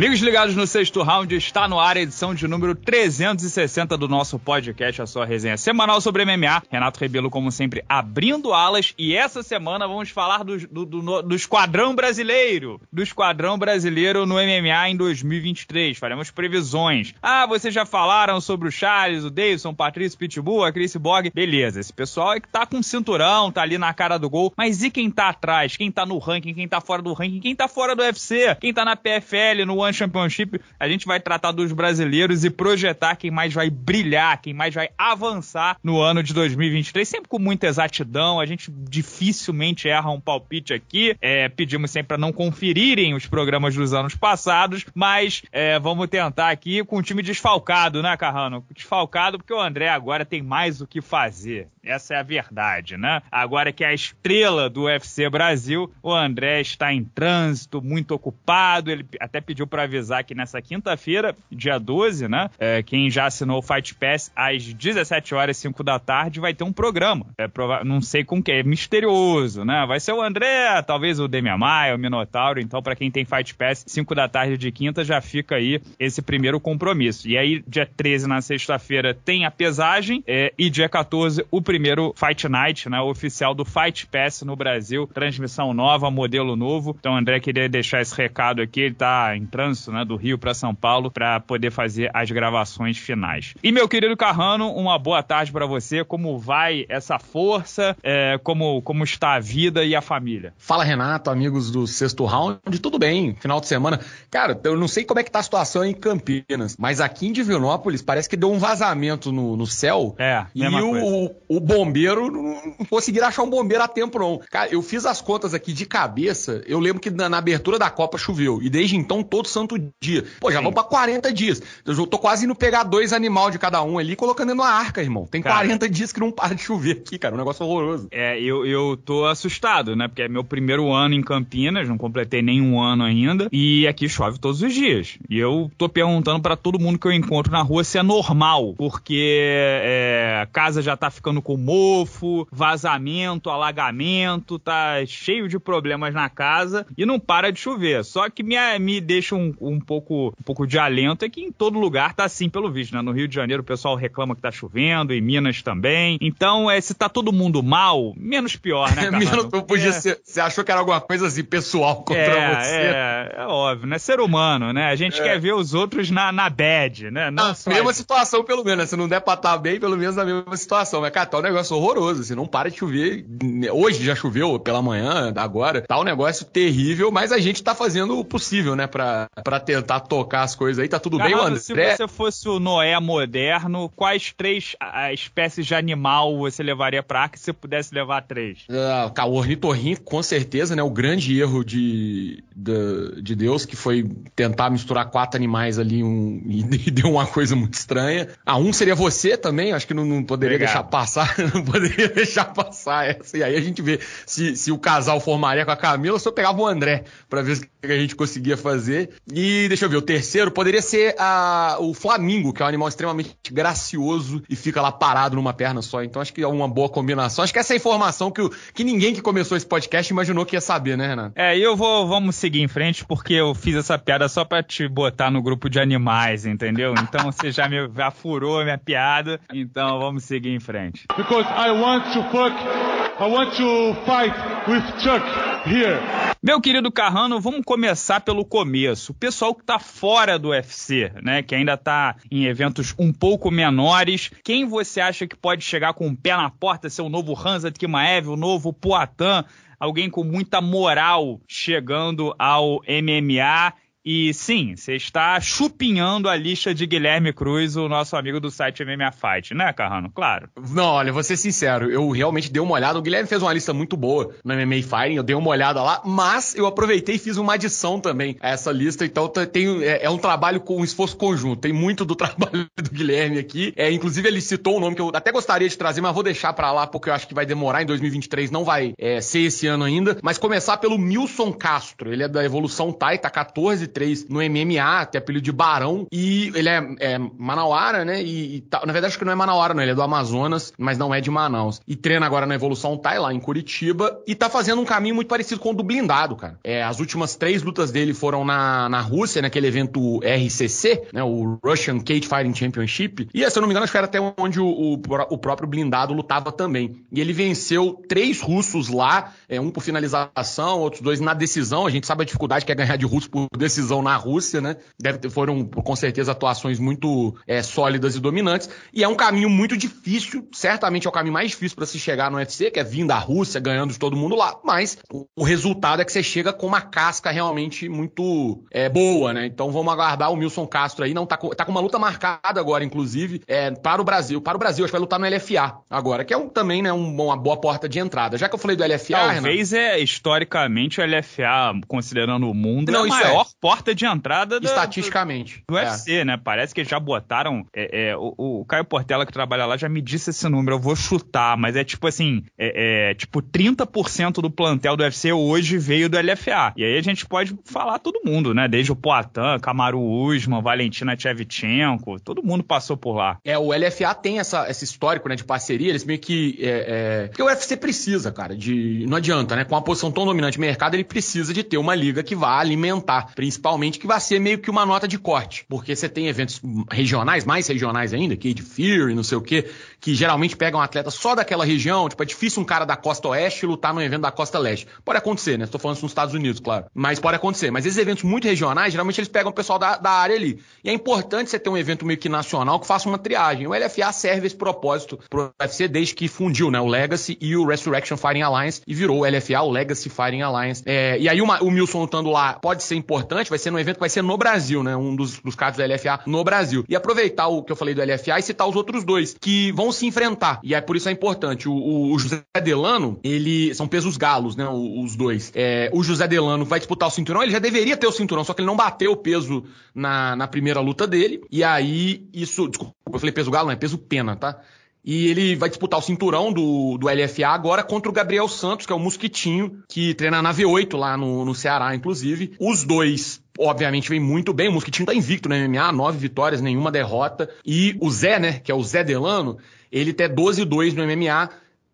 Amigos ligados no sexto round, está no ar a edição de número 360 do nosso podcast, a sua resenha semanal sobre MMA. Renato Rebelo, como sempre, abrindo alas. E essa semana vamos falar do, do, do, do esquadrão brasileiro. Do esquadrão brasileiro no MMA em 2023. Faremos previsões. Ah, vocês já falaram sobre o Charles, o Davidson, o Patrício Pitbull, a Chris Borg. Beleza, esse pessoal é que tá com cinturão, tá ali na cara do gol. Mas e quem tá atrás? Quem tá no ranking? Quem tá fora do ranking? Quem tá fora do UFC? Quem tá na PFL, no One One Championship, a gente vai tratar dos brasileiros e projetar quem mais vai brilhar, quem mais vai avançar no ano de 2023, sempre com muita exatidão. A gente dificilmente erra um palpite aqui. É, pedimos sempre para não conferirem os programas dos anos passados, mas é, vamos tentar aqui com o time desfalcado, né, Carrano? Desfalcado porque o André agora tem mais o que fazer. Essa é a verdade, né? Agora que é a estrela do UFC Brasil, o André está em trânsito, muito ocupado. Ele até pediu para para avisar que nessa quinta-feira, dia 12, né? É, quem já assinou o Fight Pass às 17 horas 5 da tarde vai ter um programa. É prova... não sei com quem, é misterioso, né? Vai ser o André, talvez o Demian Maia, o Minotauro. Então, para quem tem Fight Pass, 5 da tarde de quinta já fica aí esse primeiro compromisso. E aí, dia 13 na sexta-feira tem a pesagem é, e dia 14 o primeiro Fight Night, né? Oficial do Fight Pass no Brasil, transmissão nova, modelo novo. Então, André queria deixar esse recado aqui, ele tá entrando trânsito né, do Rio para São Paulo para poder fazer as gravações finais. E meu querido Carrano, uma boa tarde para você. Como vai essa força? É, como, como está a vida e a família? Fala, Renato, amigos do sexto round. Tudo bem, final de semana. Cara, eu não sei como é que tá a situação em Campinas, mas aqui em Divinópolis parece que deu um vazamento no, no céu. É, e o, o, bombeiro não conseguiram achar um bombeiro a tempo, não. Cara, eu fiz as contas aqui de cabeça. Eu lembro que na, na abertura da Copa choveu. E desde então todos santo dia. Pô, já Sim. vão para 40 dias. Eu tô quase indo pegar dois animal de cada um ali e colocando numa arca, irmão. Tem cara, 40 dias que não para de chover aqui, cara. Um negócio horroroso. É, eu, eu tô assustado, né? Porque é meu primeiro ano em Campinas, não completei nenhum ano ainda. E aqui chove todos os dias. E eu tô perguntando para todo mundo que eu encontro na rua se é normal. Porque é, a casa já tá ficando com mofo, vazamento, alagamento, tá cheio de problemas na casa e não para de chover. Só que me, me deixa um um, um, pouco, um pouco de alento é que em todo lugar tá assim, pelo visto, né? No Rio de Janeiro o pessoal reclama que tá chovendo, em Minas também. Então, é, se tá todo mundo mal, menos pior, né? menos, podia é. ser, você achou que era alguma coisa assim, pessoal é, contra é, você. É, é óbvio, né? Ser humano, né? A gente é. quer ver os outros na, na bad, né? na ah, mesma situação, pelo menos, né? Se não der pra estar tá bem, pelo menos na mesma situação. Mas, cara, tá um negócio horroroso, assim, não para de chover. Hoje já choveu pela manhã, agora. Tá um negócio terrível, mas a gente tá fazendo o possível, né, pra, para tentar tocar as coisas aí. Tá tudo Caramba, bem, André? Se você fosse o Noé moderno, quais três espécies de animal você levaria pra arca se pudesse levar três? Uh, o ornitorrinco, com certeza, né? O grande erro de, de, de Deus, que foi tentar misturar quatro animais ali um, e, deu uma coisa muito estranha. Ah, um seria você também, acho que não, não poderia Obrigado. deixar passar, não poderia deixar passar essa. E aí a gente vê se, se o casal formaria com a Camila, só pegava o André para ver o que a gente conseguia fazer. E deixa eu ver, o terceiro poderia ser a, o flamingo, que é um animal extremamente gracioso e fica lá parado numa perna só. Então acho que é uma boa combinação. Acho que essa é a informação que, que ninguém que começou esse podcast imaginou que ia saber, né, Renan? É, e eu vou, vamos seguir em frente, porque eu fiz essa piada só pra te botar no grupo de animais, entendeu? Então você já me afurou a minha piada, então vamos seguir em frente. Because I want to fuck I want to fight with Chuck here. Meu querido Carrano, vamos começar pelo começo. O pessoal que tá fora do UFC, né, que ainda tá em eventos um pouco menores, quem você acha que pode chegar com o um pé na porta, ser o novo Hansa Kimaev, o novo Poatan, alguém com muita moral chegando ao MMA e sim, você está chupinhando a lista de Guilherme Cruz, o nosso amigo do site MMA Fight, né, Carrano? Claro. Não, olha, vou ser sincero, eu realmente dei uma olhada. O Guilherme fez uma lista muito boa no MMA Fight. eu dei uma olhada lá, mas eu aproveitei e fiz uma adição também a essa lista. Então tem, é, é um trabalho com um esforço conjunto. Tem muito do trabalho do Guilherme aqui. É, inclusive, ele citou um nome que eu até gostaria de trazer, mas vou deixar para lá porque eu acho que vai demorar em 2023, não vai é, ser esse ano ainda. Mas começar pelo Milson Castro. Ele é da Evolução Taita tá 14 73 no MMA, até apelido de Barão, e ele é, é manauara, né? E, e tá, na verdade, acho que não é manauara, não, ele é do Amazonas, mas não é de Manaus. E treina agora na Evolução Thai, tá, lá em Curitiba, e tá fazendo um caminho muito parecido com o do Blindado, cara. É, as últimas três lutas dele foram na, na Rússia, naquele evento RCC, né? O Russian Cage Fighting Championship, e se eu não me engano, acho que era até onde o, o, o próprio Blindado lutava também. E ele venceu três russos lá, é, um por finalização, outros dois na decisão, a gente sabe a dificuldade que é ganhar de russo por decisão, decisão na Rússia, né? Ter, foram, com certeza, atuações muito é, sólidas e dominantes. E é um caminho muito difícil, certamente é o caminho mais difícil para se chegar no UFC, que é vindo da Rússia, ganhando de todo mundo lá. Mas o resultado é que você chega com uma casca realmente muito é, boa, né? Então vamos aguardar o Milson Castro aí. Não tá com, tá com uma luta marcada agora, inclusive, é, para o Brasil. Para o Brasil, acho que vai lutar no LFA agora, que é um, também né, um, uma boa porta de entrada. Já que eu falei do LFA. Talvez Renan, é historicamente o LFA, considerando o mundo, não, é a maior é. porta porta de entrada da, estatisticamente do, do é. UFC, né? Parece que já botaram é, é, o, o, Caio Portela que trabalha lá já me disse esse número, eu vou chutar, mas é tipo assim, é, é tipo 30% do plantel do UFC hoje veio do LFA. E aí a gente pode falar todo mundo, né? Desde o Poatan, Kamaru Usman, Valentina Tchevchenko, todo mundo passou por lá. É, o LFA tem essa, esse histórico, né, de parceria, eles meio que é, porque o UFC precisa, cara, de não adianta, né? Com a posição tão dominante no mercado, ele precisa de ter uma liga que vá alimentar, principalmente principalmente, que vai ser meio que uma nota de corte, porque você tem eventos regionais, mais regionais ainda, Cade Fury, não sei o quê, que geralmente pegam atletas só daquela região, tipo, é difícil um cara da costa oeste lutar num evento da costa leste. Pode acontecer, né? Estou falando isso nos Estados Unidos, claro. Mas pode acontecer. Mas esses eventos muito regionais, geralmente eles pegam o pessoal da, da área ali. E é importante você ter um evento meio que nacional que faça uma triagem. O LFA serve esse propósito pro UFC desde que fundiu, né? O Legacy e o Resurrection Fighting Alliance e virou o LFA, o Legacy Fighting Alliance. É, e aí uma, o Milson lutando lá pode ser importante, vai ser num evento que vai ser no Brasil, né? Um dos, dos carros da LFA no Brasil. E aproveitar o que eu falei do LFA e citar os outros dois, que vão se enfrentar. E é por isso é importante. O, o, o José Delano, ele. São pesos galos, né? Os, os dois. É, o José Delano vai disputar o cinturão, ele já deveria ter o cinturão, só que ele não bateu o peso na, na primeira luta dele. E aí, isso. Desculpa, eu falei peso galo, não, é peso pena, tá? E ele vai disputar o cinturão do, do LFA agora contra o Gabriel Santos, que é o Mosquitinho, que treina na V8 lá no, no Ceará, inclusive. Os dois obviamente vêm muito bem. O Mosquitinho tá invicto no MMA, nove vitórias, nenhuma derrota. E o Zé, né, que é o Zé Delano, ele tem tá 12-2 no MMA,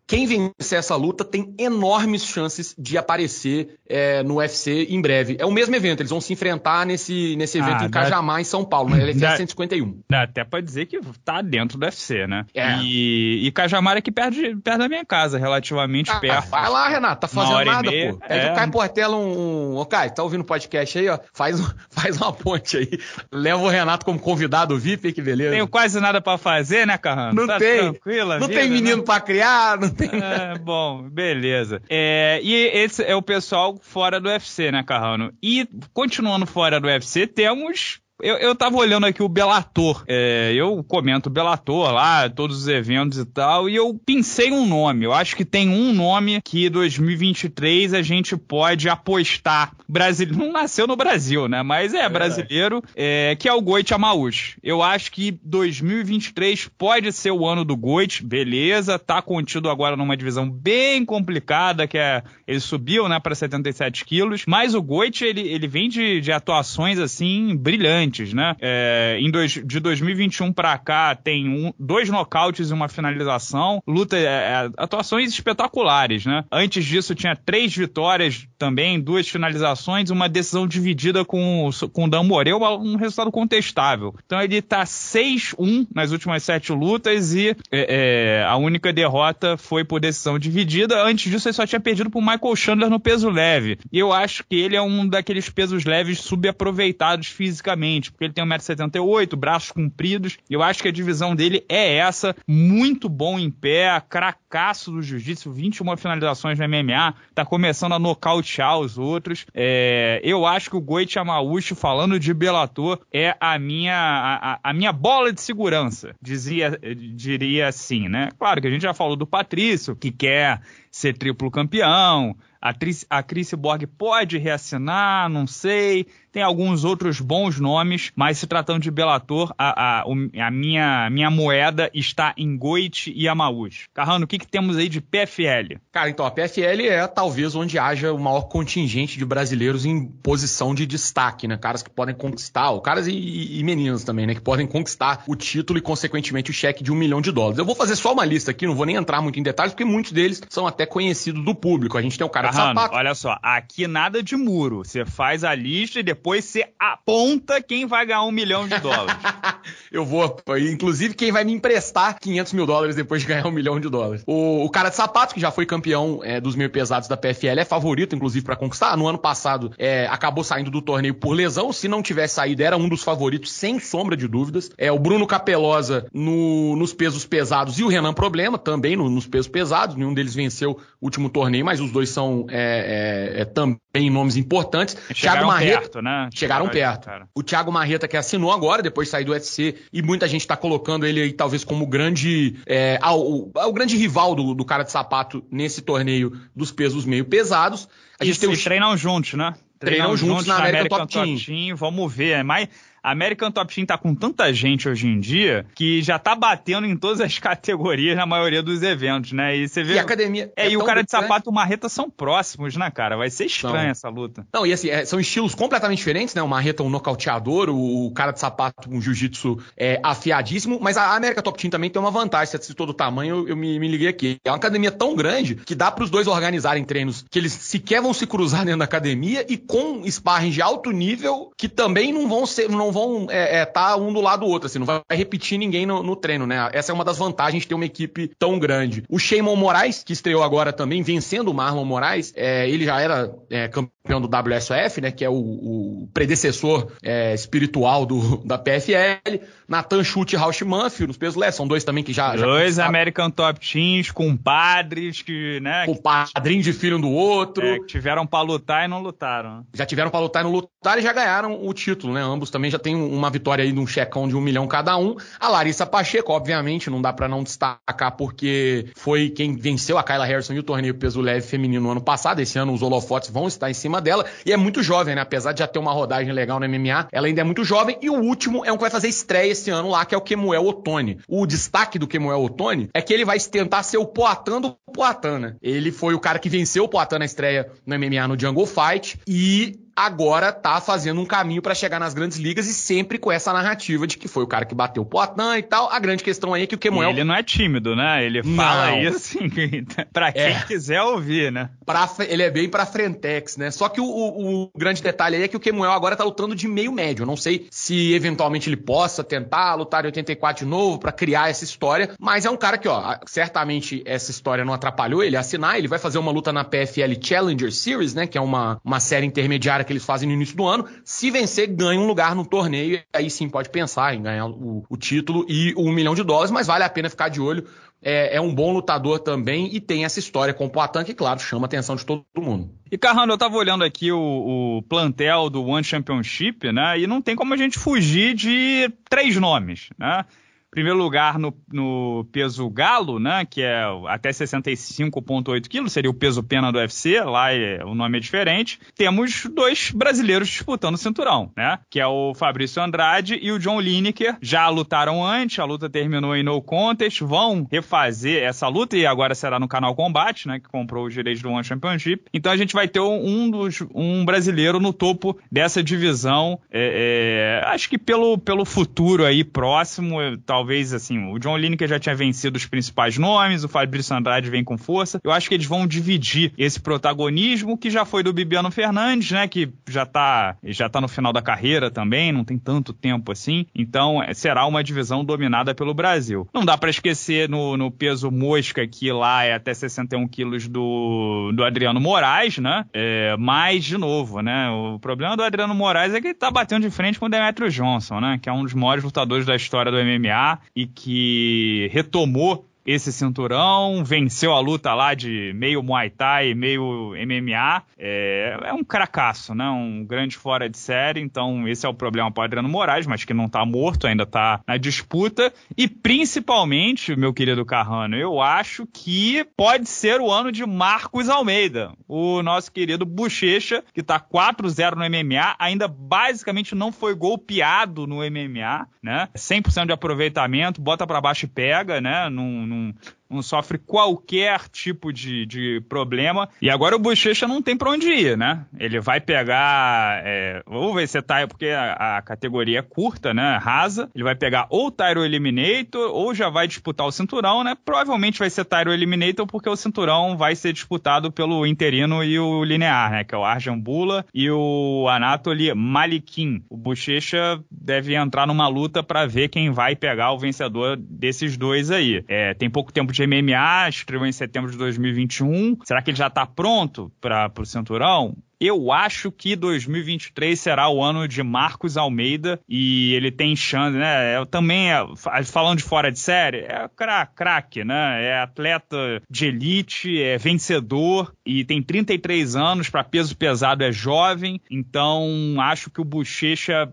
quem vencer essa luta tem enormes chances de aparecer é, no UFC em breve. É o mesmo evento, eles vão se enfrentar nesse, nesse ah, evento ah, em né? Cajamar, em São Paulo, na LFA 151. Dá até pra dizer que tá dentro do UFC, né? É. E, e Cajamar é que perto da minha casa, relativamente ah, ah, perto. Vai lá, Renato, tá fazendo nada, pô. Pede é. o Caio Portela um. Ô, Caio, tá ouvindo o podcast aí, ó? Faz, faz uma ponte aí. Leva o Renato como convidado VIP, que beleza. Tenho quase nada para fazer, né, Carrano? Não tá tem. Tranquila, não vida, tem né? menino né? para criar, não é, bom, beleza. É, e esse é o pessoal fora do UFC, né, Carrano? E continuando fora do UFC, temos eu, eu tava olhando aqui o Belator. É, eu comento Belator lá, todos os eventos e tal, e eu pensei um nome. Eu acho que tem um nome que 2023 a gente pode apostar. Brasil não nasceu no Brasil, né? Mas é, é brasileiro, é, que é o Goit Amaús. Eu acho que 2023 pode ser o ano do Goit, beleza, tá contido agora numa divisão bem complicada, que é. Ele subiu, né, para 77 quilos, mas o Goit, ele, ele vem de, de atuações assim, brilhantes antes, né? É, em dois, de 2021 para cá tem um, dois nocautes e uma finalização, luta, é, é, atuações espetaculares, né? Antes disso tinha três vitórias também, duas finalizações, uma decisão dividida com, com o Dan Moreu, um resultado contestável. Então ele tá 6-1 nas últimas sete lutas e é, é, a única derrota foi por decisão dividida. Antes disso ele só tinha perdido pro Michael Chandler no peso leve. E eu acho que ele é um daqueles pesos leves subaproveitados fisicamente frente, porque ele tem 1,78m, braços compridos. Eu acho que a divisão dele é essa. Muito bom em pé, cracaço do jiu-jitsu, 21 finalizações no MMA, tá começando a nocautear os outros. É, eu acho que o Goit Amauchi, falando de Bellator, é a minha, a, a minha bola de segurança, dizia, diria assim, né? Claro que a gente já falou do Patrício, que quer ser triplo campeão. A, Tris, a Chris Borg pode reassinar, não sei. Tem alguns outros bons nomes, mas se tratando de Bellator, a, a, a minha, minha moeda está em Goite e Amaús. Carrano, o que, que temos aí de PFL? Cara, então, a PFL é talvez onde haja o maior contingente de brasileiros em posição de destaque, né? Caras que podem conquistar, ou caras e, e meninas também, né? Que podem conquistar o título e, consequentemente, o cheque de um milhão de dólares. Eu vou fazer só uma lista aqui, não vou nem entrar muito em detalhes, porque muitos deles são até conhecido do público. A gente tem o cara Carrano, de sapato. Olha só, aqui nada de muro. Você faz a lista e depois você aponta quem vai ganhar um milhão de dólares. Eu vou, inclusive, quem vai me emprestar 500 mil dólares depois de ganhar um milhão de dólares. O, o cara de sapato, que já foi campeão é, dos meio pesados da PFL, é favorito, inclusive, para conquistar. No ano passado, é, acabou saindo do torneio por lesão. Se não tivesse saído, era um dos favoritos, sem sombra de dúvidas. É o Bruno Capelosa no, nos pesos pesados e o Renan Problema, também no, nos pesos pesados. Nenhum deles venceu último torneio, mas os dois são é, é, é também nomes importantes. Chegaram Thiago Marreta, perto, né? Chegaram, chegaram perto. Cara. O Thiago Marreta, que assinou agora, depois de sair do UFC, e muita gente está colocando ele aí, talvez, como grande. É, ao, ao grande rival do, do cara de sapato nesse torneio dos pesos meio pesados. A gente Isso, tem os... treinam juntos, né? Treinam, treinam juntos, juntos, na América, do América Top, Top Team. Team. Vamos ver, é mais a American Top Team tá com tanta gente hoje em dia que já tá batendo em todas as categorias na maioria dos eventos, né? E você vê. E a academia. É, é e o cara de é? sapato e o marreta são próximos, né, cara? Vai ser estranha são. essa luta. Não, e assim, é, são estilos completamente diferentes, né? O marreta é um nocauteador, o, cara de sapato, um jiu-jitsu é, afiadíssimo, mas a América Top Team também tem uma vantagem, se todo o tamanho, eu, eu me, me, liguei aqui. É uma academia tão grande que dá para os dois organizarem treinos que eles sequer vão se cruzar dentro da academia e com sparring de alto nível que também não vão ser. Não não vão é, é, tá um do lado do outro, assim, não vai repetir ninguém no, no, treino, né? Essa é uma das vantagens de ter uma equipe tão grande. O Sheymon Moraes, que estreou agora também, vencendo o Marlon Moraes, é, ele já era é, campeão do WSOF, né? Que é o, o predecessor é, espiritual do, da PFL. Nathan Chute e Rausch Manfield, nos pesos leves, são dois também que já. Dois já American Top Teams, compadres que, né? padrinho de filho um do outro. É, tiveram pra lutar e não lutaram. Já tiveram pra lutar e não lutaram e já ganharam o título, né? Ambos também já já tem uma vitória aí de um checão de um milhão cada um. A Larissa Pacheco, obviamente, não dá para não destacar porque foi quem venceu a Kyla Harrison e o torneio peso leve feminino no ano passado. Esse ano os holofotes vão estar em cima dela e é muito jovem, né? Apesar de já ter uma rodagem legal no MMA, ela ainda é muito jovem. E o último é um que vai fazer estreia esse ano lá, que é o Kemuel Otoni. O destaque do Kemuel Otoni é que ele vai tentar ser o Poatan do Poatan, né? Ele foi o cara que venceu o Poatan na estreia no MMA no Jungle Fight e agora tá fazendo um caminho para chegar nas grandes ligas e sempre com essa narrativa de que foi o cara que bateu o Poitin e tal. A grande questão aí é que o Kemuel... Ele não é tímido, né? Ele fala não. isso assim, então, para é. quem é. quiser ouvir, né? Pra, ele é bem pra frentex, né? Só que o, o, o, grande detalhe aí é que o Kemuel agora tá lutando de meio médio. Eu não sei se eventualmente ele possa tentar lutar em 84 de novo para criar essa história, mas é um cara que, ó, certamente essa história não atrapalhou ele assinar, ele vai fazer uma luta na PFL Challenger Series, né? Que é uma, uma série intermediária que eles fazem no início do ano. Se vencer, ganha um lugar no torneio. Aí sim pode pensar em ganhar o, o título e um milhão de dólares, mas vale a pena ficar de olho. É, é, um bom lutador também e tem essa história com o Poitin que, claro, chama a atenção de todo mundo. E, Carrano, eu estava olhando aqui o, o, plantel do One Championship, né? E não tem como a gente fugir de três nomes, né? primeiro lugar no, no peso galo, né, que é até 65,8 quilos, seria o peso pena do UFC, lá é, o nome é diferente. Temos dois brasileiros disputando o cinturão, né, que é o Fabrício Andrade e o John Lineker. Já lutaram antes, a luta terminou em no contest, vão refazer essa luta e agora será no canal Combate, né, que comprou os direitos do One Championship. Então a gente vai ter um, dos, um brasileiro no topo dessa divisão, é, é, acho que pelo, pelo futuro aí próximo, talvez é, talvez, assim, o John Lineker já tinha vencido os principais nomes, o Fabrício Andrade vem com força. Eu acho que eles vão dividir esse protagonismo que já foi do Bibiano Fernandes, né? Que já tá, já tá no final da carreira também, não tem tanto tempo assim. Então, é, será uma divisão dominada pelo Brasil. Não dá para esquecer no, no, peso mosca, que lá é até 61 quilos do, do Adriano Moraes, né? É, mas, de novo, né? O problema do Adriano Moraes é que ele tá batendo de frente com o Demetrio Johnson, né? Que é um dos maiores lutadores da história do MMA e que retomou esse cinturão, venceu a luta lá de meio Muay Thai, meio MMA. É, é um cracaço, né? Um grande fora de série. Então, esse é o problema para Adriano Moraes, mas que não tá morto, ainda tá na disputa. E principalmente, meu querido Carrano, eu acho que pode ser o ano de Marcos Almeida, o nosso querido Bochecha, que tá 4-0 no MMA, ainda basicamente não foi golpeado no MMA, né? 100% de aproveitamento, bota para baixo e pega, né? Num, num certain um, não sofre qualquer tipo de, de problema. E agora o Bochecha não tem para onde ir, né? Ele vai pegar. É, vamos ver se é Tyro, porque a, a, categoria é curta, né? Rasa. Ele vai pegar ou Tyro Eliminator, ou já vai disputar o cinturão, né? Provavelmente vai ser Tyro Eliminator, porque o cinturão vai ser disputado pelo interino e o linear, né? Que é o Arjan Bula e o Anatoly Malikin. O Bochecha deve entrar numa luta para ver quem vai pegar o vencedor desses dois aí. É, tem pouco tempo de de MMA, estreou em setembro de 2021. Será que ele já está pronto para o cinturão? Eu acho que 2023 será o ano de Marcos Almeida e ele tem chance, né? Eu é, também, é, falando de fora de série, é craque, né? É atleta de elite, é vencedor e tem 33 anos, para peso pesado é jovem, então acho que o Bochecha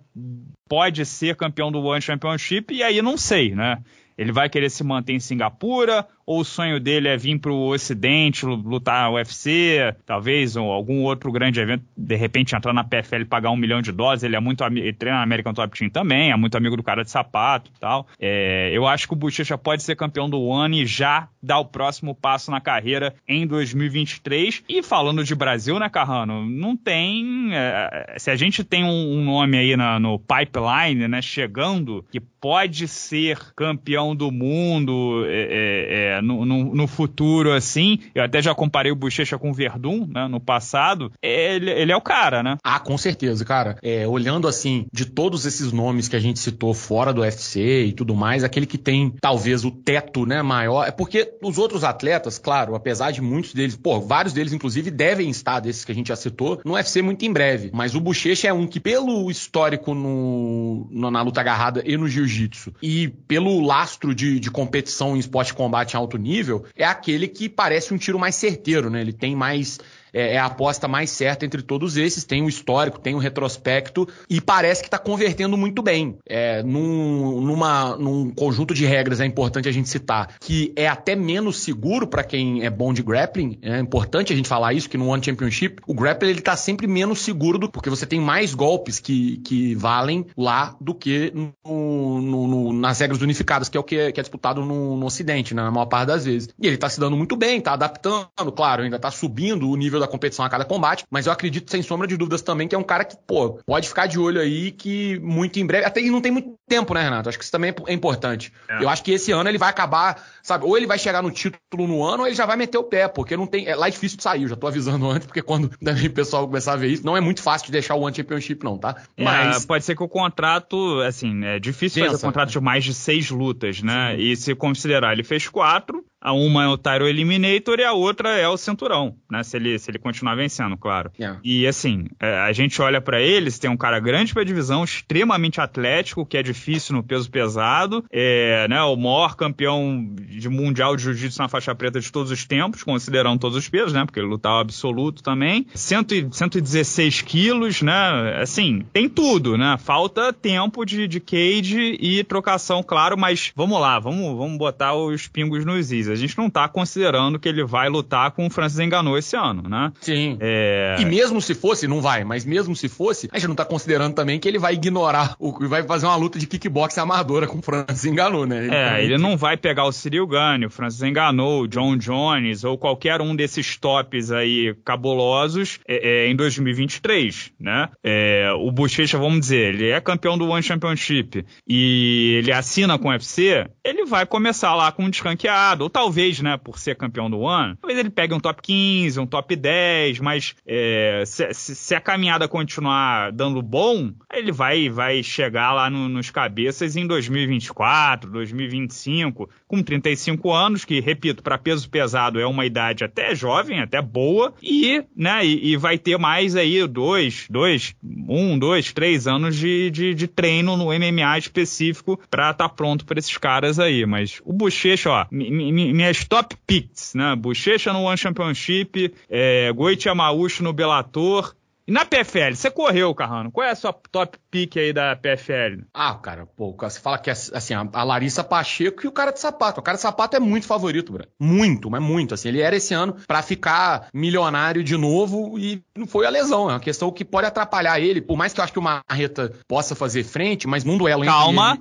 pode ser campeão do One Championship e aí não sei, né? Ele vai querer se manter em Singapura ou o sonho dele é vir para o Ocidente, lutar UFC, talvez, ou algum outro grande evento, de repente entrar na PFL e pagar um milhão de dólares, ele é muito amigo, treina na American Top Team também, é muito amigo do cara de sapato e tal. É, eu acho que o Bochecha pode ser campeão do One e já dar o próximo passo na carreira em 2023. E falando de Brasil, né, Carrano, não tem... É, é, se a gente tem um, um nome aí na, no pipeline, né, chegando, que pode ser campeão do mundo... É, é, é no, no, no, futuro, assim, eu até já comparei o Bochecha com o Verdun, né, no passado, ele, ele é o cara, né? Ah, com certeza, cara. É, olhando assim, de todos esses nomes que a gente citou fora do UFC e tudo mais, aquele que tem talvez o teto, né, maior, é porque os outros atletas, claro, apesar de muitos deles, pô, vários deles inclusive devem estar, desses que a gente já citou, no UFC muito em breve, mas o Bochecha é um que pelo histórico no, no na luta agarrada e no jiu-jitsu e pelo lastro de, de competição em esporte combate alto nível é aquele que parece um tiro mais certeiro, né? Ele tem mais é, é a aposta mais certa entre todos esses. Tem o histórico, tem o retrospecto e parece que está convertendo muito bem. É, num, numa, num conjunto de regras é importante a gente citar que é até menos seguro para quem é bom de grappling. É importante a gente falar isso que no One Championship o grappling ele está sempre menos seguro do, porque você tem mais golpes que, que valem lá do que no, no, no, nas regras unificadas que é o que é, que é disputado no, Ocidente, né, na maior parte das vezes. E ele está se dando muito bem, está adaptando, claro, ainda está subindo o nível da competição a cada combate, mas eu acredito, sem sombra de dúvidas, também que é um cara que, pô, pode ficar de olho aí que muito em breve. Até não tem muito tempo, né, Renato? Acho que isso também é importante. É. Eu acho que esse ano ele vai acabar, sabe? Ou ele vai chegar no título no ano, ou ele já vai meter o pé, porque não tem. É, lá é difícil de sair, eu já tô avisando antes, porque quando o pessoal começar a ver isso, não é muito fácil de deixar o One Championship, não, tá? É, mas. É, pode ser que o contrato, assim, é difícil Pensa. fazer contrato de mais de seis lutas, né? Sim. E se considerar, ele fez quatro, a uma é o Tyro Eliminator e a outra é o Centurão, né? Se ele, se ele continuar vencendo, claro. Yeah. É. E assim, é, a gente olha para eles, tem um cara grande pra divisão, extremamente atlético, que é difícil no peso pesado. É, né, o maior campeão de mundial de jiu-jitsu na faixa preta de todos os tempos, considerando todos os pesos, né? Porque ele lutava absoluto também. 116 quilos, né? Assim, tem tudo, né? Falta tempo de, de cage e trocação, claro, mas vamos lá, vamos, vamos botar os pingos nos is a gente não está considerando que ele vai lutar com o Francis Enganou esse ano, né? Sim. É... E mesmo se fosse, não vai, mas mesmo se fosse, a gente não está considerando também que ele vai ignorar, o, vai fazer uma luta de kickbox amadora com o Francis Enganou, né? Ele é, então, ele não vai pegar o Cyril Gane, o Francis Enganou, o John Jones ou qualquer um desses tops aí cabulosos é, é, em 2023, né? É, o Bochecha, vamos dizer, ele é campeão do One Championship e ele assina com o UFC, ele vai começar lá com um descanqueado, ou tal talvez, né, por ser campeão do ano, talvez ele pegue um top 15, um top 10, mas é, se, se, a caminhada continuar dando bom, ele vai, vai chegar lá no, nos cabeças em 2024, 2025, com 35 anos, que, repito, para peso pesado é uma idade até jovem, até boa, e, né, e, e vai ter mais aí dois, dois, um, dois, três anos de, de, de treino no MMA específico para estar tá pronto para esses caras aí. Mas o Bochecha, ó, me, me, minhas top picks, né? Bochecha no One Championship, é, Goiti Amaúcho no Bellator, e na PFL, você correu, Carrano. Qual é a sua top pick aí da PFL? Ah, cara, pô, você fala que é assim, a Larissa Pacheco e o cara de sapato. O cara de sapato é muito favorito, bro. Muito, mas muito. Assim, ele era esse ano para ficar milionário de novo e não foi a lesão. É uma questão que pode atrapalhar ele. Por mais que eu acho que o Marreta possa fazer frente, mas num duelo Calma,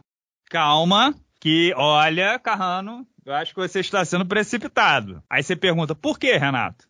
calma que, olha, Carrano, eu acho que você está sendo precipitado. Aí você pergunta, por que, Renato?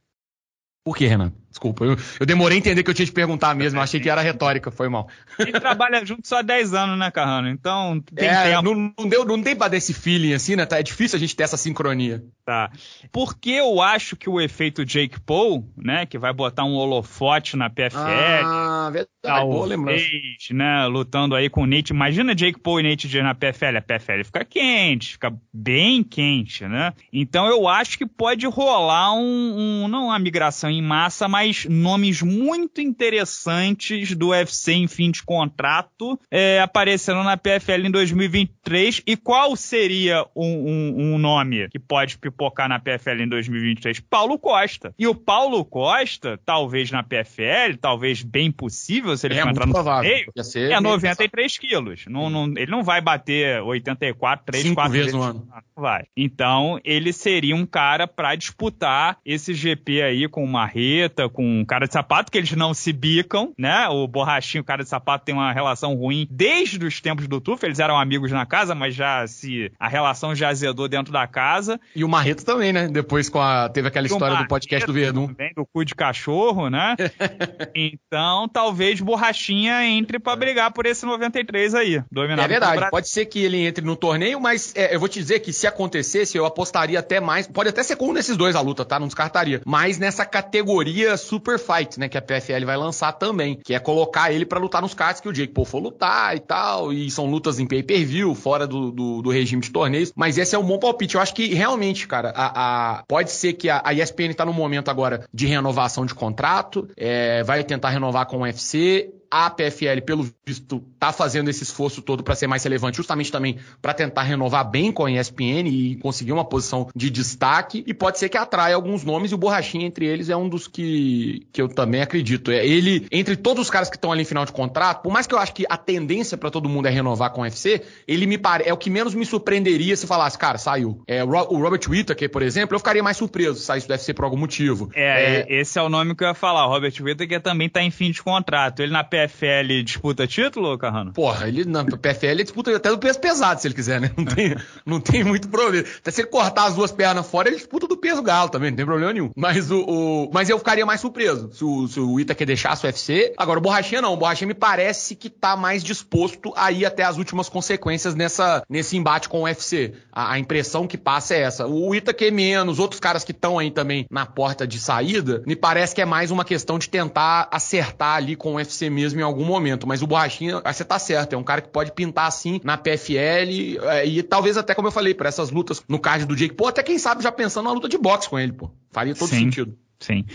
Por que, Renato? Desculpa, eu, eu, demorei a entender que eu tinha te perguntar mesmo, achei que era retórica, foi mal. Ele trabalha junto só há 10 anos, né, Carrano? Então, tem é, tempo. Não, não, deu, não tem pra dar esse feeling assim, né? Tá, é difícil a gente ter essa sincronia. Tá. Porque eu acho que o efeito Jake Paul, né, que vai botar um holofote na PFL, ah, verdade, talvez, né, lutando aí com o Nate. Imagina Jake Paul e Nate na PFL. A PFL fica quente, fica bem quente, né? Então eu acho que pode rolar um, um não uma migração em massa, mas mais nomes muito interessantes do UFC em fim de contrato é, aparecendo na PFL em 2023. E qual seria um, um, um nome que pode pipocar na PFL em 2023? Paulo Costa. E o Paulo Costa, talvez na PFL, talvez bem possível, se ele é entrar no torneio, é 93 quilos. Não, não, ele não vai bater 84, 3, Cinco 4 vezes, vezes no ano. Não vai. Então, ele seria um cara para disputar esse GP aí com uma Marreta, com o cara de sapato, que eles não se bicam, né? O borrachinho, o cara de sapato, tem uma relação ruim desde os tempos do Tufo. Eles eram amigos na casa, mas já se. A relação já azedou dentro da casa. E o Marreto também, né? Depois com a, teve aquela história do podcast do Verdun. Também, do cu de cachorro, né? então, talvez borrachinha entre para é. brigar por esse 93 aí. Dominado é verdade. Pode ser que ele entre no torneio, mas é, eu vou te dizer que se acontecesse, eu apostaria até mais. Pode até ser com um desses dois a luta, tá? Não descartaria. Mas nessa categoria Super Fight, né? Que a PFL vai lançar também, que é colocar ele para lutar nos cards que o Jake Paul for lutar e tal, e são lutas em pay-per-view, fora do, do, do, regime de torneios, mas esse é um bom palpite. Eu acho que realmente, cara, a, a pode ser que a, a ESPN tá no momento agora de renovação de contrato, é, vai tentar renovar com o UFC, a PFL, pelo visto, está fazendo esse esforço todo para ser mais relevante, justamente também para tentar renovar bem com a ESPN e conseguir uma posição de destaque. E pode ser que atraia alguns nomes e o Borrachinha, entre eles, é um dos que, que eu também acredito. É, ele, entre todos os caras que estão ali em final de contrato, por mais que eu acho que a tendência para todo mundo é renovar com o UFC, ele me pare... é o que menos me surpreenderia se falasse, cara, saiu. É, o Robert Whittaker, por exemplo, eu ficaria mais surpreso se saísse do UFC por algum motivo. É, é... esse é o nome que eu ia falar. O Robert Whittaker também está em fim de contrato. Ele na PFL PFL disputa título, Carrano? Porra, ele não. PFL disputa até do peso pesado, se ele quiser, né? Não tem, não tem muito problema. Até se ele cortar as duas pernas fora, ele disputa do peso galo também, não tem problema nenhum. Mas o, o mas eu ficaria mais surpreso se o, se o Ita quer deixar o UFC. Agora, o Borrachinha não. O Borrachinha me parece que tá mais disposto a ir até as últimas consequências nessa, nesse embate com o UFC. A, a impressão que passa é essa. O Ita que é menos, outros caras que estão aí também na porta de saída, me parece que é mais uma questão de tentar acertar ali com o UFC mesmo mesmo em algum momento. Mas o Borrachinha, você tá certo, é um cara que pode pintar assim na PFL é, e talvez até, como eu falei, para essas lutas no card do Jake, pô, até quem sabe já pensando na luta de boxe com ele, pô. Faria todo Sim. sentido. Sim.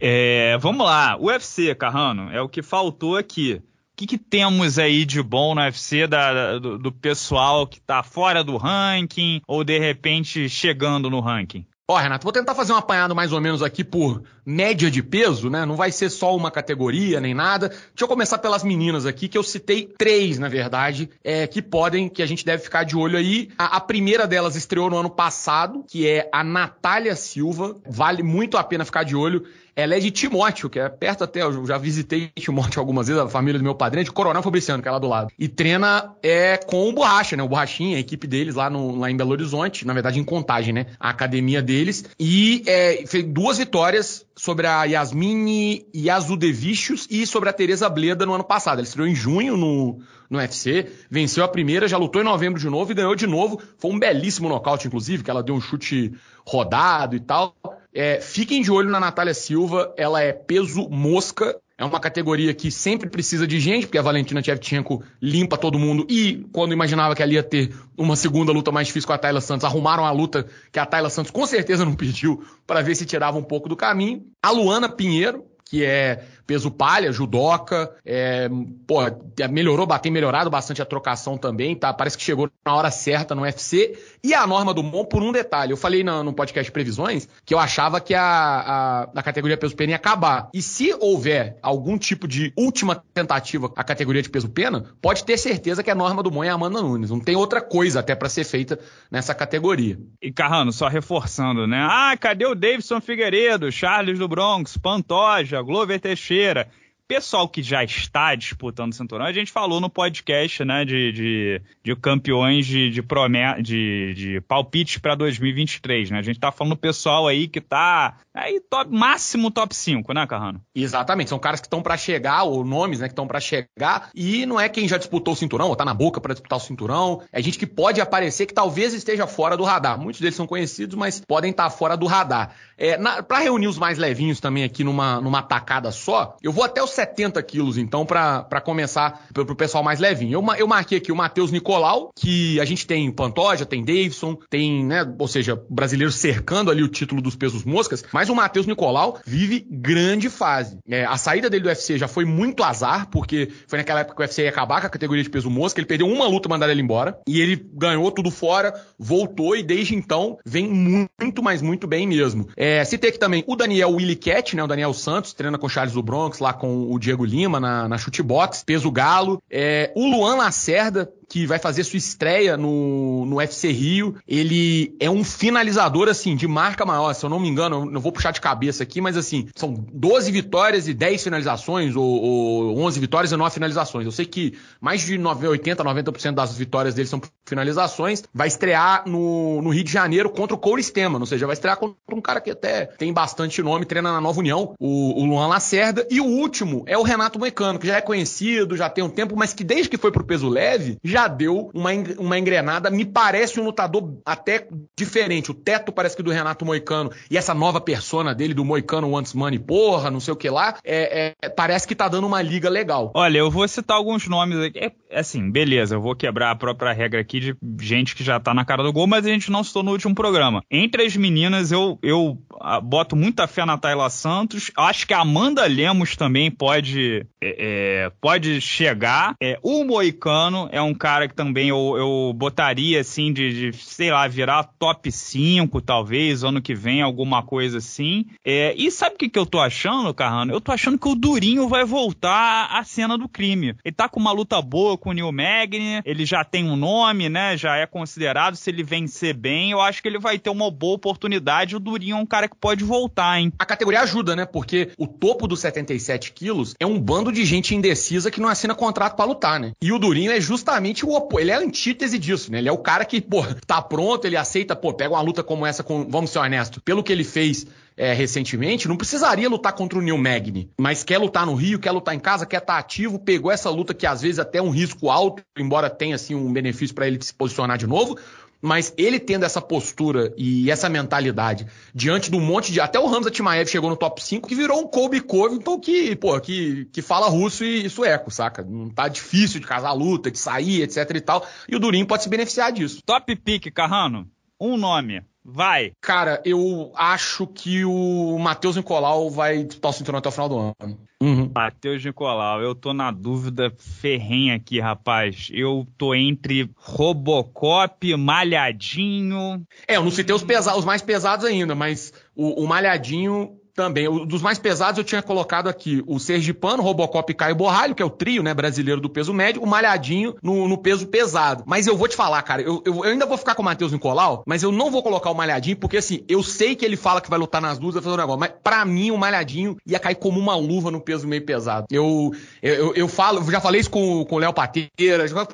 É, vamos lá. UFC, Carrano, é o que faltou aqui. O que, que temos aí de bom no UFC da, do, do pessoal que está fora do ranking ou de repente chegando no ranking? Ó, Renato, vou tentar fazer um apanhado mais ou menos aqui por média de peso, né? Não vai ser só uma categoria nem nada. Deixa eu começar pelas meninas aqui, que eu citei três, na verdade, é, que podem, que a gente deve ficar de olho aí. A, a primeira delas estreou no ano passado, que é a Natália Silva. Vale muito a pena ficar de olho. Ela é de Timóteo, que é perto até, eu já visitei Timóteo algumas vezes, a família do meu padrinho, é de Coronel Fabriciano, que é lá do lado. E treina é, com o Borracha, né? O Borrachinha, a equipe deles lá, no, lá em Belo Horizonte, na verdade em Contagem, né? A academia dele deles. E é, fez duas vitórias sobre a Yasmine Yazudevichus e sobre a Teresa Bleda no ano passado. Ele estreou em junho no, no UFC, venceu a primeira, já lutou em novembro de novo e ganhou de novo. Foi um belíssimo nocaute, inclusive, que ela deu um chute rodado e tal. É, fiquem de olho na Natália Silva, ela é peso mosca, é uma categoria que sempre precisa de gente, porque a Valentina Tchevchenko limpa todo mundo e, quando imaginava que ali ia ter uma segunda luta mais difícil com a Tayla Santos, arrumaram a luta que a Tayla Santos com certeza não pediu para ver se tirava um pouco do caminho. A Luana Pinheiro, que é peso palha, judoca, é, pô, melhorou, tem melhorado bastante a trocação também, tá? Parece que chegou na hora certa no UFC. E a Norma do Mon, por um detalhe, eu falei no, no podcast Previsões que eu achava que a, a, a categoria peso pena ia acabar. E se houver algum tipo de última tentativa à categoria de peso pena, pode ter certeza que a Norma do Mon é a Amanda Nunes. Não tem outra coisa até para ser feita nessa categoria. E Carrano, só reforçando, né? Ah, cadê o Davidson Figueiredo, Charles do Bronx, Pantoja, Glover Teixeira? brasileira pessoal que já está disputando o cinturão, a gente falou no podcast, né, de, de, de campeões de, de, promé, de, de palpites para 2023, né? A gente tá falando do pessoal aí que tá aí top, máximo top 5, né, Carrano? Exatamente, são caras que estão para chegar, ou nomes, né, que estão para chegar, e não é quem já disputou o cinturão, ou tá na boca para disputar o cinturão, é gente que pode aparecer que talvez esteja fora do radar. Muitos deles são conhecidos, mas podem estar tá fora do radar. É, para reunir os mais levinhos também aqui numa, numa tacada só, eu vou até o 70 quilos, então, para começar pro, pro pessoal mais levinho. Eu, eu marquei aqui o Matheus Nicolau, que a gente tem Pantoja, tem Davidson, tem, né, ou seja, brasileiro cercando ali o título dos pesos moscas, mas o Matheus Nicolau vive grande fase. É, a saída dele do UFC já foi muito azar, porque foi naquela época que o UFC ia acabar com a categoria de peso mosca, ele perdeu uma luta, mandaram ele embora, e ele ganhou tudo fora, voltou e desde então vem muito, mas muito bem mesmo. É, citei aqui também o Daniel Willicat, né, o Daniel Santos, treina com Charles do Bronx, lá com o Diego Lima na, na box peso galo. É, o Luan Lacerda que vai fazer sua estreia no, no UFC Rio. Ele é um finalizador, assim, de marca maior. Se eu não me engano, eu não vou puxar de cabeça aqui, mas assim, são 12 vitórias e 10 finalizações, ou, ou 11 vitórias e 9 finalizações. Eu sei que mais de 80, 90% das vitórias dele são finalizações. Vai estrear no, no Rio de Janeiro contra o Coristema, ou seja, vai estrear contra um cara que até tem bastante nome, treina na Nova União, o, o Luan Lacerda. E o último é o Renato Moicano, que já é conhecido, já tem um tempo, mas que desde que foi pro peso leve, já já deu uma, uma engrenada. Me parece um lutador até diferente. O teto parece que do Renato Moicano e essa nova persona dele, do Moicano Once Money, porra, não sei o que lá, é, é, parece que tá dando uma liga legal. Olha, eu vou citar alguns nomes aqui. É, assim, beleza, eu vou quebrar a própria regra aqui de gente que já tá na cara do gol, mas a gente não citou no último programa. Entre as meninas, eu, eu ah, boto muita fé na Tayla Santos. Acho que a Amanda Lemos também pode, é, é pode chegar. É, o Moicano é um cara cara que também eu, eu botaria, assim, de, de, sei lá, virar top 5, talvez, ano que vem, alguma coisa assim. É, e sabe o que, que eu tô achando, Carrano? Eu tô achando que o Durinho vai voltar à cena do crime. Ele tá com uma luta boa com o Neil Magny, ele já tem um nome, né? Já é considerado. Se ele vencer bem, eu acho que ele vai ter uma boa oportunidade. O Durinho é um cara que pode voltar, hein? A categoria ajuda, né? Porque o topo dos 77 quilos é um bando de gente indecisa que não assina contrato para lutar, né? E o Durinho é justamente exatamente o oposto. Ele é a antítese disso, né? Ele é o cara que, pô, tá pronto, ele aceita, pô, pega uma luta como essa com. Vamos ser honesto, pelo que ele fez é, recentemente, não precisaria lutar contra o Neil Magny, mas quer lutar no Rio, quer lutar em casa, quer estar tá ativo, pegou essa luta que às vezes é até é um risco alto, embora tenha assim um benefício para ele se posicionar de novo, mas ele tendo essa postura e essa mentalidade diante de um monte de. Até o Hamza Timaev chegou no top 5, que virou um Kobe Covington que, pô, que, que fala russo e, sueco, saca? Não tá difícil de casar luta, de sair, etc e tal. E o Durinho pode se beneficiar disso. Top pick, Carrano. Um nome. Vai. Cara, eu acho que o Matheus Nicolau vai disputar o cinturão até o final do ano. Uhum. Matheus Nicolau, eu tô na dúvida ferrenha aqui, rapaz. Eu tô entre Robocop, Malhadinho. É, eu não citei os, pesa os mais pesados ainda, mas o, o Malhadinho também. O, dos mais pesados eu tinha colocado aqui o Sergipano, Robocop e Caio Borralho, que é o trio, né, brasileiro do peso médio, o Malhadinho no, no peso pesado. Mas eu vou te falar, cara, eu, eu, eu ainda vou ficar com o Matheus Nicolau, mas eu não vou colocar o Malhadinho, porque assim, eu sei que ele fala que vai lutar nas duas, vai fazer um negócio, mas pra mim o Malhadinho ia cair como uma luva no peso meio pesado. Eu, eu, eu, eu falo, já falei isso com, com o Léo Pateira,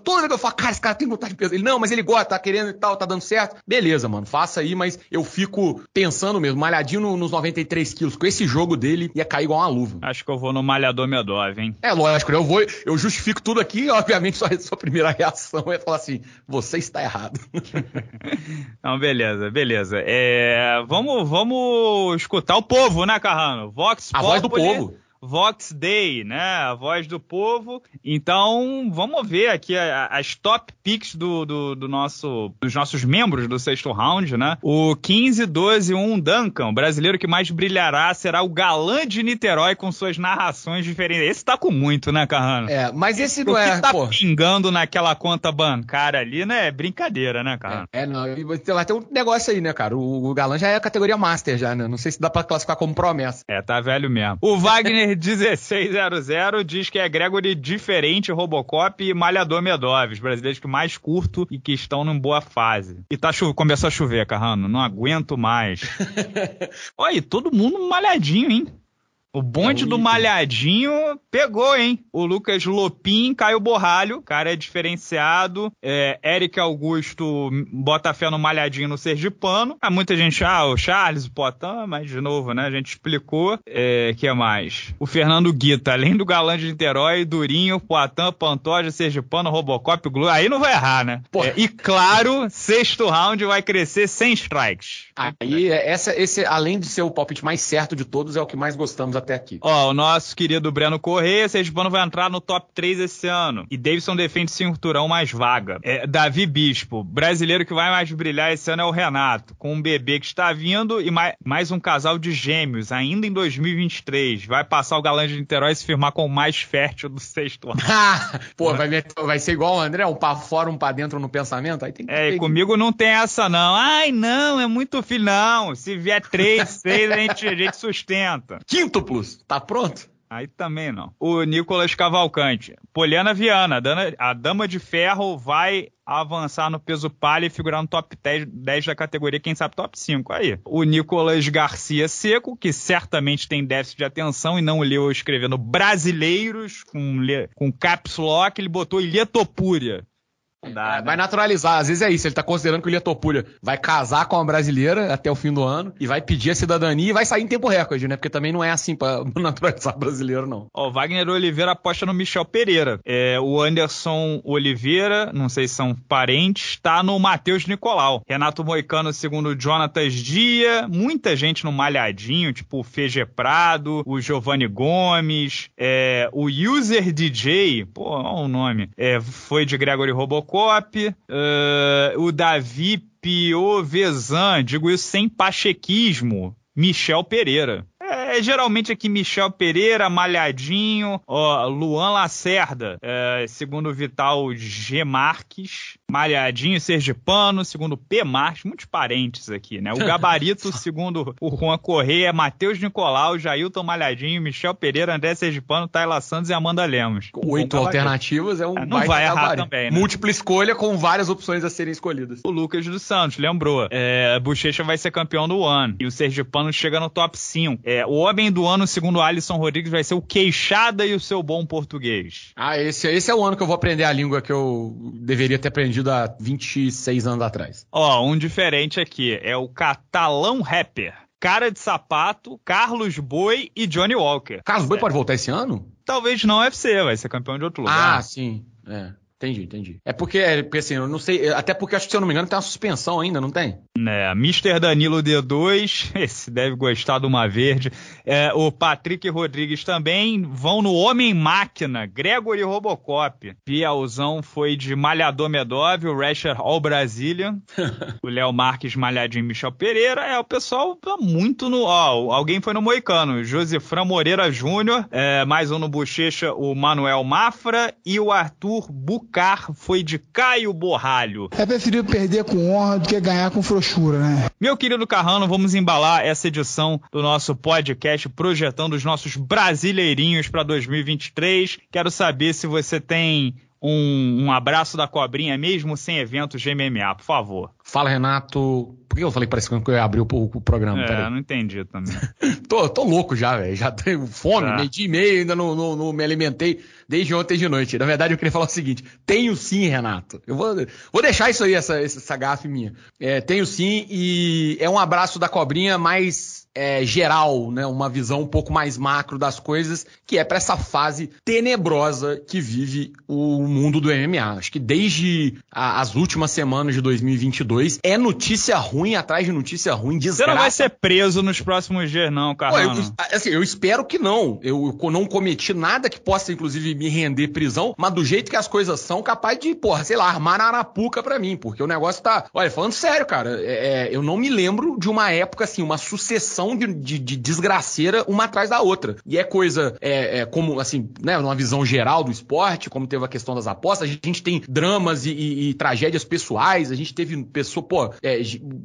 toda vez que eu falo, cara, esse cara tem que lutar de peso. Ele, não, mas ele gosta, tá querendo e tal, tá dando certo. Beleza, mano, faça aí, mas eu fico pensando mesmo, Malhadinho nos 93 quilos com esse jogo dele ia cair igual uma luva. Acho que eu vou no Malhador Medov, hein? É lógico, né? Eu vou, eu justifico tudo aqui, obviamente sua, sua primeira reação é falar assim, você está errado. Não, beleza, beleza. É, vamos, vamos escutar o povo, né, Carrano? Vox A voz do povo. Vox Day, né? A voz do povo. Então, vamos ver aqui as top picks do, do, do nosso, dos nossos membros do sexto round, né? O 15, 12, 1 Duncan, o brasileiro que mais brilhará, será o galã de Niterói com suas narrações diferentes. Esse tá com muito, né, Carrano? É, mas esse não é. O que tá pô. pingando naquela conta bancária ali, né? É brincadeira, né, Carrano? É, é não. E sei tem um negócio aí, né, cara? O, o galã já é a categoria master, já, né? Não sei se dá pra classificar como promessa. É, tá velho mesmo. O Wagner 1600 diz que é Gregory diferente, Robocop e Malhador Medov, os brasileiros que mais curto e que estão numa boa fase. E tá cho... a chover, Carrano, não aguento mais. Olha, todo mundo malhadinho, hein? O bonde é do Malhadinho pegou, hein? O Lucas Lopim, o Borralho, cara é diferenciado. É, Eric Augusto bota fé no Malhadinho no Sergipano. Há ah, muita gente, ah, o Charles, o Potan, tá, mas de novo, né? A gente explicou. É, que é mais? O Fernando Guita, além do Galã de Niterói, Durinho, Poitin, Pantoja, Sergipano, Robocop, Glu... Aí não vai errar, né? É, e claro, sexto round vai crescer sem strikes. Aí, essa, esse, além de ser o palpite mais certo de todos, é o que mais gostamos até aqui. Ó, o nosso querido Breno Correia, Sergipano vai entrar no top 3 esse ano. E Davidson defende cinturão mais vaga. É, Davi Bispo, brasileiro que vai mais brilhar esse ano é o Renato, com um bebê que está vindo e mais, mais um casal de gêmeos, ainda em 2023. Vai passar o galã de Niterói e se firmar com o mais fértil do sexto ano. Pô, vai, vai, ser igual o André, um pra fora, um pra dentro no pensamento? Aí tem que é, e comigo não tem essa não. Ai, não, é muito filho. Não, se vier três, seis, a gente, a gente sustenta. Quinto duplos. Tá pronto? Aí também não. O Nicolas Cavalcante. Poliana Viana, a dama de ferro vai avançar no peso palha e figurar no top 10, da categoria, quem sabe top 5. Aí. O Nicolas Garcia Seco, que certamente tem déficit de atenção e não leu escrevendo brasileiros com, com caps lock, ele botou Ilha Topúria. É dá, vai, né? vai naturalizar. Às vezes é isso. Ele tá considerando que o Ilha é Topulha vai casar com uma brasileira até o fim do ano e vai pedir a cidadania e vai sair em tempo recorde, né? Porque também não é assim para naturalizar brasileiro, não. Ó, Wagner Oliveira aposta no Michel Pereira. É, o Anderson Oliveira, não sei se são parentes, tá no Matheus Nicolau. Renato Moicano, segundo Jonatas Dia. Muita gente no Malhadinho, tipo o Feje Prado, o Giovanni Gomes, é, o User DJ, pô, olha o nome. É, foi de Gregory Robocop Robocop, uh, eh, o Davi Piovesan, digo isso sem pachequismo, Michel Pereira é geralmente aqui Michel Pereira, Malhadinho, ó, Luan Lacerda, é, segundo Vital G. Marques, Malhadinho, Sergipano, segundo P. Marques, muitos parentes aqui, né? O Gabarito, segundo o Juan Correia, é Matheus Nicolau, Jailton Malhadinho, Michel Pereira, André Sergipano, Taylor Santos e Amanda Lemos. Oito alternativas é um é, Não vai errar gabarito. também, né? Múltipla escolha com várias opções a serem escolhidas. O Lucas dos Santos, lembrou. É, Bochecha vai ser campeão do ano. E o Sergipano chega no top 5. É, o Robin do ano, segundo Alisson Rodrigues, vai ser o Queixada e o seu bom português. Ah, esse, esse é o ano que eu vou aprender a língua que eu deveria ter aprendido há 26 anos atrás. Ó, um diferente aqui é o catalão rapper. Cara de Sapato, Carlos Boi e Johnny Walker. Carlos Boi é. pode voltar esse ano? Talvez não UFC, é vai ser campeão de outro lugar. Ah, sim. É. Entendi, entendi. É porque, é, porque assim, eu não sei. É, até porque acho que, se eu não me engano, tem uma suspensão ainda, não tem? É, né, Mr. Danilo D2, esse deve gostar de uma verde. É, o Patrick Rodrigues também vão no Homem Máquina, Gregory Robocop. Piauzão foi de Malhador Medov, o Rasher All Brasília. o Léo Marques Malhadinho Michel Pereira. É, o pessoal tá muito no. Ó, alguém foi no Moicano. Josefran Moreira Júnior, é, mais um no Bochecha, o Manuel Mafra e o Arthur Buc Car foi de Caio Borralho. É preferido perder com honra do que ganhar com frouxura, né? Meu querido Carrano, vamos embalar essa edição do nosso podcast projetando os nossos brasileirinhos para 2023. Quero saber se você tem um, um abraço da cobrinha mesmo sem eventos de MMA, por favor. Fala, Renato. Por que eu falei parecendo que eu abri o, o programa? É, não entendi também. tô, tô louco já, velho. Já tenho fome, meio dia e meio, ainda não, não, não, me alimentei desde ontem de noite. Na verdade, eu queria falar o seguinte: tenho sim, Renato. Eu vou, vou deixar isso aí, essa, essa gafe minha. É, tenho sim, e é um abraço da cobrinha mais é, geral, né? Uma visão um pouco mais macro das coisas, que é para essa fase tenebrosa que vive o mundo do MMA. Acho que desde a, as últimas semanas de 2022 é notícia ruim ruim atrás de notícia ruim, desgraça. Você não vai ser preso nos próximos dias, não, cara. Eu, assim, eu espero que não. Eu não cometi nada que possa, inclusive, me render prisão, mas do jeito que as coisas são, capaz de, porra, sei lá, armar na arapuca pra mim, porque o negócio tá. Olha, falando sério, cara, é, é, eu não me lembro de uma época, assim, uma sucessão de, de, de desgraceira uma atrás da outra. E é coisa, é, é, como, assim, né, numa visão geral do esporte, como teve a questão das apostas, a gente tem dramas e, e, e tragédias pessoais, a gente teve pessoa, pô, é,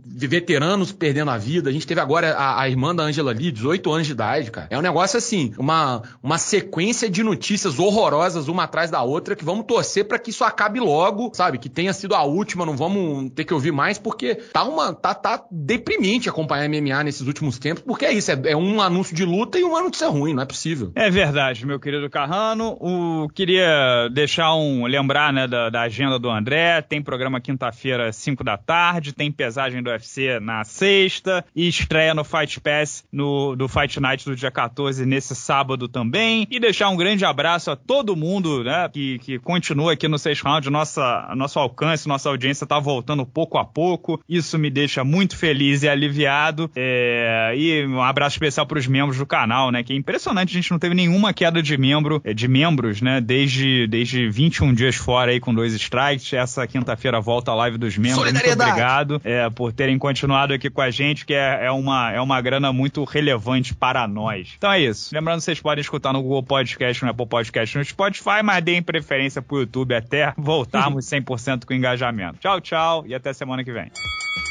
veteranos perdendo a vida. A gente teve agora a, a irmã da Angela Lee, 18 anos de idade, cara. É um negócio assim, uma, uma sequência de notícias horrorosas uma atrás da outra que vamos torcer para que isso acabe logo, sabe? Que tenha sido a última, não vamos ter que ouvir mais, porque tá uma tá, tá deprimente acompanhar MMA nesses últimos tempos, porque é isso, é, é um anúncio de luta e um anúncio ruim, não é possível. É verdade, meu querido Carrano. O queria deixar um lembrar, né, da, da agenda do André, tem programa quinta-feira, 5 da tarde, tem pesagem do UFC na sexta e estreia no Fight Pass no, do Fight Night do dia 14 nesse sábado também. E deixar um grande abraço a todo mundo né, que, que continua aqui no Sexto Round. Nossa, nosso alcance, nossa audiência está voltando pouco a pouco. Isso me deixa muito feliz e aliviado. É, e um abraço especial para os membros do canal, né? Que é impressionante, a gente não teve nenhuma queda de membro, é, de membros, né? Desde, desde 21 dias fora aí com dois strikes. Essa quinta-feira volta a live dos membros. Muito obrigado é, por ter terem continuado aqui com a gente, que é, é, uma, é uma grana muito relevante para nós. Então é isso. Lembrando, vocês podem escutar no Google Podcast, no Apple Podcast, no Spotify, mas deem preferência para o YouTube até voltarmos 100% com engajamento. Tchau, tchau e até semana que vem.